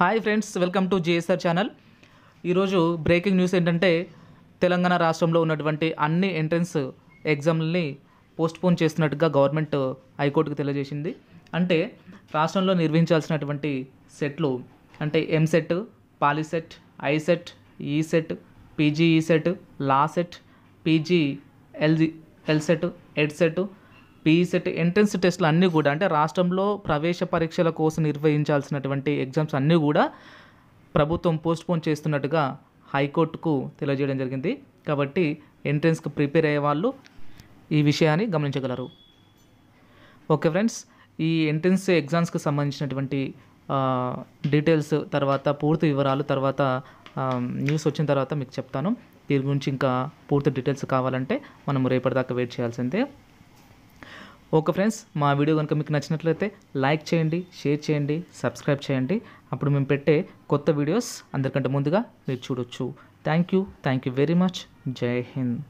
hi friends welcome to GSR channel ఈరోజు breaking news ఏంటంటే తెలంగాణ రాష్ట్రంలో ఉన్నటువంటి అన్ని ఎంట్రన్స్ ఎగ్జామ్లని పోస్ట్పోన్ చేస్తున్నట్టుగా గవర్నమెంట్ హైకోర్టుకు తెలియజేసింది అంటే రాష్ట్రంలో నిర్వహించాల్సినటువంటి సెట్లు అంటే EAMCET POLYCET ICET ECET CET law CET PG LG LCET EdCET PECET entrance టెస్ట్లు అన్నీ కూడా అంటే రాష్ట్రంలో ప్రవేశ పరీక్షల కోసం నిర్వహించాల్సినటువంటి ఎగ్జామ్స్ అన్నీ కూడా ప్రభుత్వం పోస్ట్పోన్ చేస్తున్నట్టుగా హైకోర్టుకు తెలియజేయడం జరిగింది కాబట్టి ఎంట్రన్స్కి ప్రిపేర్ అయ్యే వాళ్ళు ఈ విషయాన్ని గమనించగలరు ఓకే ఫ్రెండ్స్ ఈ ఎంట్రన్స్ ఎగ్జామ్స్కి సంబంధించినటువంటి డీటెయిల్స్ తర్వాత పూర్తి వివరాలు తర్వాత న్యూస్ వచ్చిన తర్వాత మీకు చెప్తాను దీని గురించి ఇంకా పూర్తి డీటెయిల్స్ కావాలంటే మనం రేపటిదాకా వెయిట్ చేయాల్సిందే ఓకే ఫ్రెండ్స్ మా వీడియో కనుక మీకు నచ్చినట్లయితే లైక్ చేయండి షేర్ చేయండి సబ్స్క్రైబ్ చేయండి అప్పుడు మేము పెట్టే కొత్త వీడియోస్ అందరికంటే ముందుగా మీరు చూడొచ్చు thank you thank you very much జై హింద్